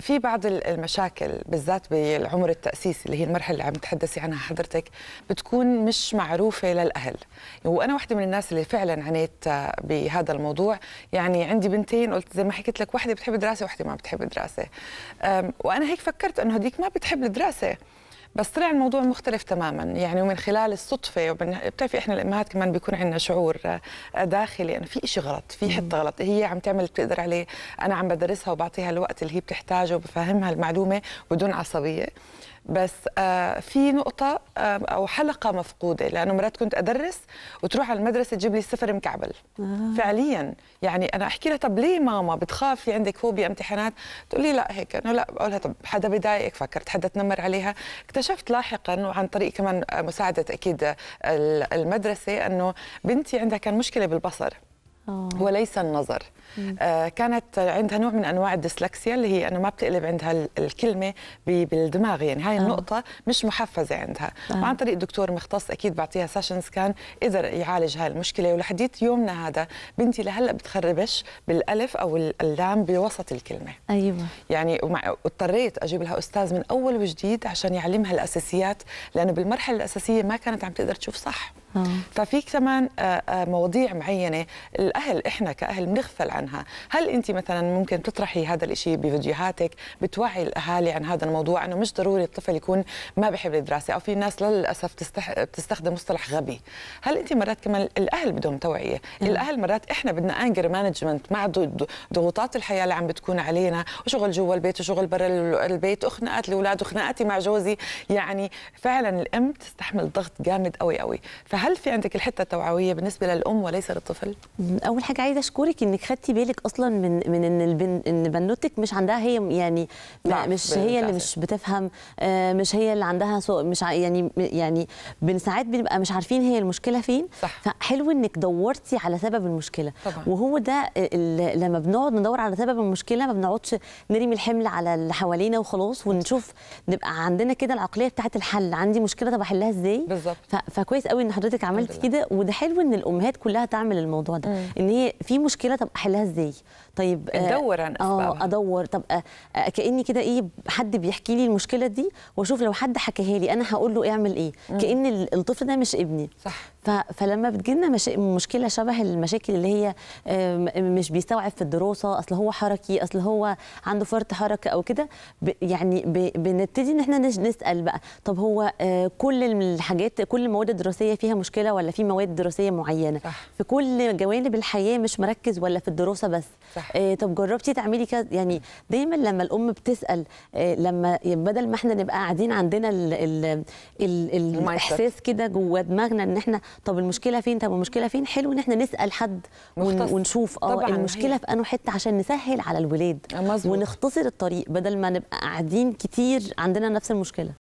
في بعض المشاكل بالذات بالعمر التأسيسي اللي هي المرحلة اللي عم تحدثي عنها حضرتك بتكون مش معروفة للأهل وأنا واحدة من الناس اللي فعلا عانيت آه، بهذا الموضوع يعني عندي بنتين قلت زي ما حكيت لك واحدة بتحب دراسة واحدة ما بتحب دراسة وأنا هيك فكرت أنه هديك ما بتحب الدراسة بس طلع الموضوع مختلف تماما يعني ومن خلال الصدفه ومن بتعرفي احنا الامهات كمان بيكون عندنا شعور آه، داخلي انه يعني في شيء غلط في حته غلط هي عم تعمل بتقدر عليه انا عم بدرسها وبعطيها الوقت اللي هي بتحتاجه وبفهمها المعلومه بدون عصبيه بس آه، في نقطة آه، أو حلقة مفقودة لأنه مرات كنت أدرس وتروح على المدرسة تجيب لي السفر مكعبل آه. فعليا يعني أنا أحكي لها طب ليه ماما بتخافي عندك فوبيا امتحانات تقول لي لا هيك أنا لا بقولها طب حدا بضايقك فكرت حدا تنمر عليها اكتشفت لاحقا وعن طريق كمان مساعدة أكيد المدرسة أنه بنتي عندها كان مشكلة بالبصر أوه. وليس النظر آه كانت عندها نوع من انواع الديسلكسيا اللي هي انه ما بتقلب عندها الكلمه بالدماغ يعني هاي آه. النقطه أوه. مش محفزه عندها أوه. وعن طريق دكتور مختص اكيد بعطيها سيشنز كان قدر يعالج هاي المشكله ولحديت يومنا هذا بنتي لهلا بتخربش بالالف او اللام بوسط الكلمه ايوه يعني اضطريت اجيب لها استاذ من اول وجديد عشان يعلمها الاساسيات لانه بالمرحله الاساسيه ما كانت عم تقدر تشوف صح أوه. ففي كمان آه، آه، مواضيع معينه والاهل احنا كاهل بنغفل عنها هل انت مثلا ممكن تطرحي هذا الشيء بفيديوهاتك بتوعي الاهالي عن هذا الموضوع انه مش ضروري الطفل يكون ما بحب الدراسه او في ناس للاسف تستح... بتستخدم مصطلح غبي هل انت مرات كمان الاهل بدهم توعيه نعم. الاهل مرات احنا بدنا انجر مانجمنت مع ضغوطات الحياه اللي عم بتكون علينا وشغل جوا البيت وشغل برا البيت وخناقات الاولاد وخناقاتي مع جوزي يعني فعلا الام تستحمل ضغط جامد قوي قوي فهل في عندك الحته التوعويه بالنسبه للام وليس للطفل نعم. اول حاجه عايزه اشكرك انك خدتي بالك اصلا من من ان البن ان بنوتك مش عندها هي يعني مش هي اللي مش بتفهم آه، مش هي اللي عندها مش يعني يعني بن ساعات بنبقى مش عارفين هي المشكله فين صح. فحلو انك دورتي على سبب المشكله طبعا. وهو ده لما بنقعد ندور على سبب المشكله ما بنقعدش نرمي الحمل على اللي حوالينا وخلاص ونشوف نبقى عندنا كده العقليه بتاعه الحل عندي مشكله طب احلها ازاي بالظبط فكويس قوي ان حضرتك عملتي كده وده حلو ان الامهات كلها تعمل الموضوع ده مم. ان هي في مشكله طب احلها ازاي طيب ادور عن اسبابها اه ادور آه، طب آه، آه، كاني كده ايه حد بيحكي لي المشكله دي واشوف لو حد حكاها لي انا هقول له اعمل ايه كان الطفل ده مش ابني صح فلما بتجيلنا مشكله شبه المشاكل اللي هي مش بيستوعب في الدراسه اصل هو حركي اصل هو عنده فرط حركه او كده يعني بنبتدي ان احنا نسال بقى طب هو آه، كل الحاجات كل المواد الدراسيه فيها مشكله ولا في مواد دراسيه معينه صح. في كل جوانب الحياه مش مركز ولا في الدراسه بس صح. آه، طب جربتي تعملي كده يعني دايما لما الام بتسال آه، لما بدل ما احنا نبقى قاعدين عندنا ال ال ال الاحساس كده جوه دماغنا ان احنا طب المشكله فين طب المشكله فين حلو ان احنا نسال حد مختص. ونشوف اه المشكله هي. في انه حته عشان نسهل على الولاد مزبوط. ونختصر الطريق بدل ما نبقى قاعدين كتير عندنا نفس المشكله